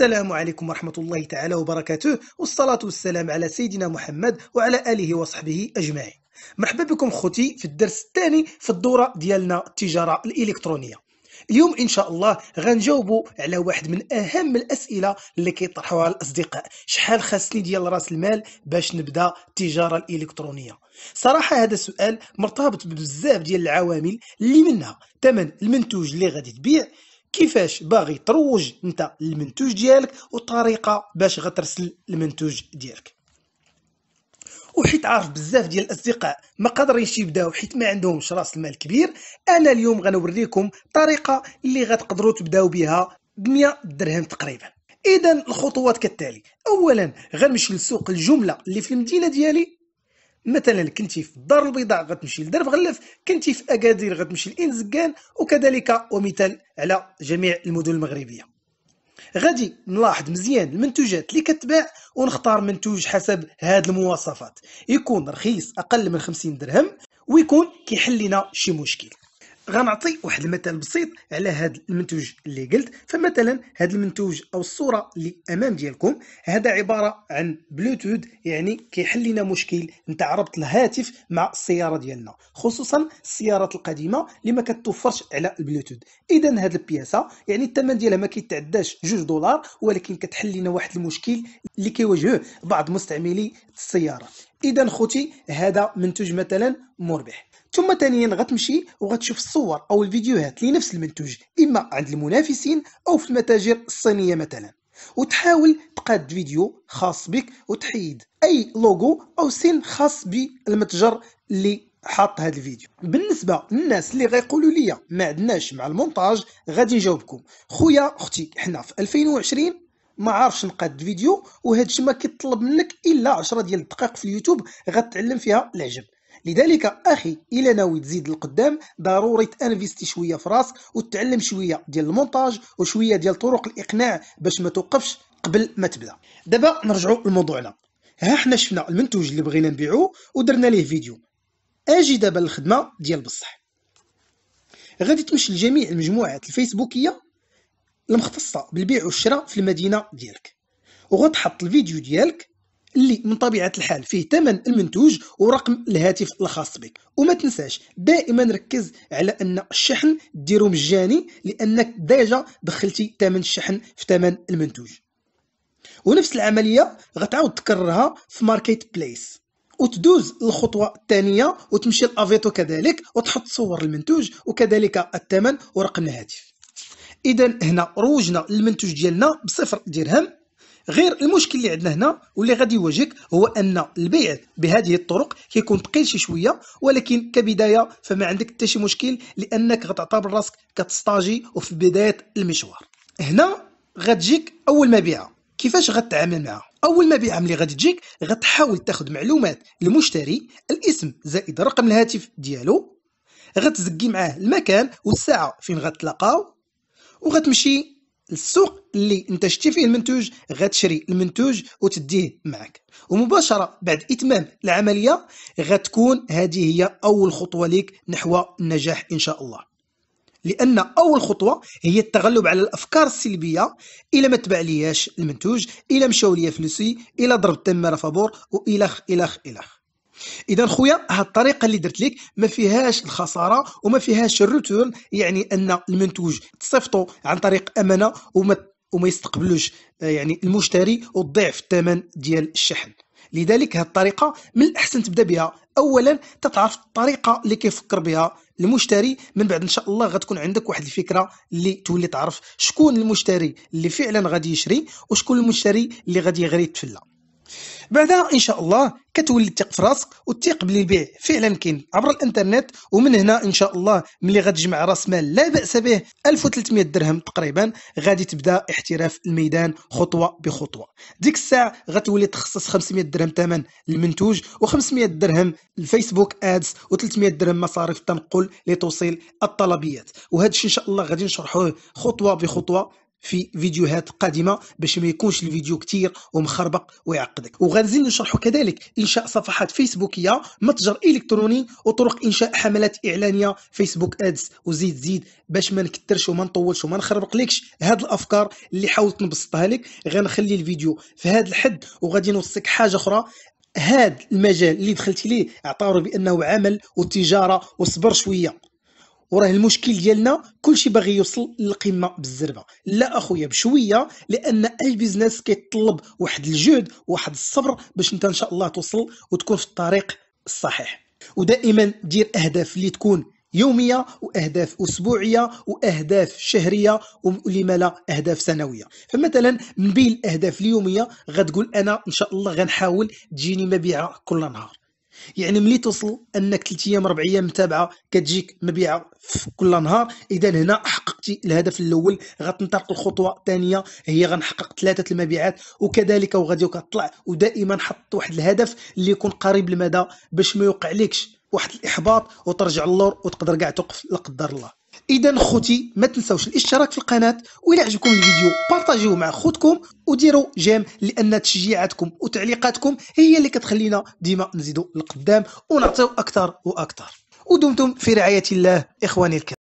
السلام عليكم ورحمة الله تعالى وبركاته والصلاة والسلام على سيدنا محمد وعلى آله وصحبه أجمعين مرحبا بكم خوتي في الدرس الثاني في الدورة ديالنا التجارة الإلكترونية اليوم إن شاء الله غنجاوبوا على واحد من أهم الأسئلة اللي كيطرحوها الأصدقاء شحال خاصني ديال رأس المال باش نبدأ التجارة الإلكترونية صراحة هذا السؤال مرتبط ببزاف ديال العوامل اللي منها ثمن المنتوج اللي غادي تبيع كيفاش باغي تروج انت للمنتوج ديالك والطريقه باش غترسل المنتوج ديالك وحيت عارف بزاف ديال الاصدقاء ما قادرينش يبداو حيت ما عندهمش راس المال كبير انا اليوم غنوريكم طريقه اللي غتقدروا تبداو بها ب 100 درهم تقريبا اذا الخطوات كالتالي اولا غنمشي لسوق الجمله اللي في المدينه ديالي مثلا كنتي في الدار البيضاء غتمشي لدرب غلف كنتي في اكادير غتمشي لانزكان وكذلك ومثال على جميع المدن المغربيه غادي نلاحظ مزيان المنتوجات اللي كتباع ونختار منتوج حسب هاد المواصفات يكون رخيص اقل من 50 درهم ويكون كيحل لنا شي مشكل غنعطي واحد المثال بسيط على هذا المنتوج اللي قلت فمثلا هذا المنتوج او الصوره اللي امام ديالكم هذا عباره عن بلوتوث يعني كيحل لنا مشكل نتاع ربط الهاتف مع السياره ديالنا خصوصا السيارات القديمه اللي ما كتوفرش على البلوتوث اذا هذه البياسه يعني الثمن ديالها ما كيتعداش 2 دولار ولكن كتحل لنا واحد المشكل اللي كيواجهوه بعض مستعملي السياره اذا خوتي هذا منتوج مثلا مربح ثم ثانيا غتمشي وغتشوف الصور او الفيديوهات لنفس المنتوج اما عند المنافسين او في المتاجر الصينيه مثلا وتحاول تقاد فيديو خاص بك وتحيد اي لوغو او سين خاص بالمتجر اللي حاط هذا الفيديو بالنسبه للناس اللي غيقولوا لي ما عندناش مع المونتاج غادي نجاوبكم خويا اختي حنا في 2020 ما عارفش نقاد فيديو وهذا الشيء ما كيطلب منك الا 10 ديال الدقائق في اليوتيوب غتعلم فيها العجب لذلك اخي الا ناوي تزيد القدام ضروري تانفيستي شويه في راسك وتتعلم شويه ديال المونتاج وشويه ديال طرق الاقناع باش ما توقفش قبل ما تبدا دابا نرجعوا لموضوعنا ها حنا شفنا المنتوج اللي بغينا نبيعو ودرنا ليه فيديو اجي دابا للخدمه ديال بصح غادي تمشي لجميع المجموعات الفيسبوكيه المختصه بالبيع والشراء في المدينه ديالك وغتحط الفيديو ديالك اللي من طبيعه الحال فيه ثمن المنتوج ورقم الهاتف الخاص بك وما تنساش دائما ركز على ان الشحن ديرو مجاني لانك ديجا دخلتي ثمن الشحن في ثمن المنتوج ونفس العمليه غتعاود تكررها في ماركت بليس وتدوز الخطوة الثانية وتمشي الأفيتو كذلك وتحط صور المنتوج وكذلك الثمن ورقم الهاتف اذا هنا روجنا المنتوج ديالنا بصفر درهم غير المشكل اللي عندنا هنا واللي غادي يواجهك هو ان البيع بهذه الطرق كيكون ثقيل شي شويه ولكن كبدايه فما عندك حتى شي مشكل لانك غتعتبر راسك كتستاجي وفي بدايه المشوار هنا غتجيك اول مبيعه كيفاش غتعامل معها اول مبيعه ملي غادي تجيك غتحاول تاخذ معلومات المشتري الاسم زائد رقم الهاتف ديالو غتزكي معاه المكان والساعه فين غتلاقاو وغتمشي للسوق اللي انت شتي فيه المنتوج غتشري المنتوج وتديه معك ومباشره بعد اتمام العمليه غتكون هذه هي اول خطوه ليك نحو النجاح ان شاء الله لان اول خطوه هي التغلب على الافكار السلبيه إلى ما تبع لياش المنتوج إلى مشاو ليا فلوسي إلى ضربت تماره فابور والخ الخ الخ اذا خويا هاد الطريقه اللي درت لك ما فيهاش الخساره وما فيهاش الريتورن يعني ان المنتوج تصيفطو عن طريق امانه وما وما يستقبلوش آه، يعني المشتري وتضيع الثمن ديال الشحن لذلك هاد الطريقة من الأحسن تبدأ بها أولا تتعرف الطريقة اللي كيفكر بها المشتري من بعد إن شاء الله غتكون عندك واحد الفكرة اللي تولي تعرف شكون المشتري اللي فعلا غادي يشري وشكون المشتري اللي غادي يغري يتفلى بعدها ان شاء الله كتولي تثق في راسك وتثق بلي البيع فعلا كاين عبر الانترنت ومن هنا ان شاء الله ملي غتجمع راس مال لا باس به 1300 درهم تقريبا غادي تبدا احتراف الميدان خطوه بخطوه ديك الساعه غتولي تخصص 500 درهم ثمن المنتوج و500 درهم الفيسبوك ادز و300 درهم مصاريف التنقل لتوصيل الطلبيات وهذا الشيء ان شاء الله غادي نشرحوه خطوه بخطوه في فيديوهات قادمه باش ما يكونش الفيديو كتير ومخربق ويعقدك وغنزيد نشرح كذلك انشاء صفحات فيسبوكيه متجر الكتروني وطرق انشاء حملات اعلانيه فيسبوك ادز وزيد زيد باش ما نكترش وما نطولش وما نخربق لكش هاد الافكار اللي حاولت نبسطها لك غنخلي الفيديو في هذا الحد وغادي نوصيك حاجه اخرى هاد المجال اللي دخلتي ليه اعتبره بانه عمل وتجاره وصبر شويه وراه المشكل ديالنا كلشي باغي يوصل للقمه بالزربه لا اخويا بشويه لان اي بيزنس كيتطلب واحد الجهد واحد الصبر باش انت ان شاء الله توصل وتكون في الطريق الصحيح ودائما دير اهداف اللي تكون يوميه واهداف اسبوعيه واهداف شهريه ولما لا اهداف سنويه فمثلا من بين الاهداف اليوميه غتقول انا ان شاء الله غنحاول تجيني مبيعه كل نهار يعني ملي توصل انك ثلاث ايام اربع ايام متابعه كتجيك مبيعه في كل نهار اذا هنا حققتي الهدف الاول غتنطلق الخطوه الثانيه هي غنحقق ثلاثه المبيعات وكذلك وغادي كطلع ودائما حط واحد الهدف اللي يكون قريب المدى باش ما يوقع لكش واحد الاحباط وترجع للور وتقدر كاع توقف لا قدر الله اذا خوتي ما تنساوش الاشتراك في القناه والى عجبكم الفيديو بارطاجيوه مع خوتكم وديروا جيم لان تشجيعاتكم وتعليقاتكم هي اللي كتخلينا ديما نزيدوا لقدام ونعطيو اكثر واكثر ودمتم في رعايه الله اخواني الكرام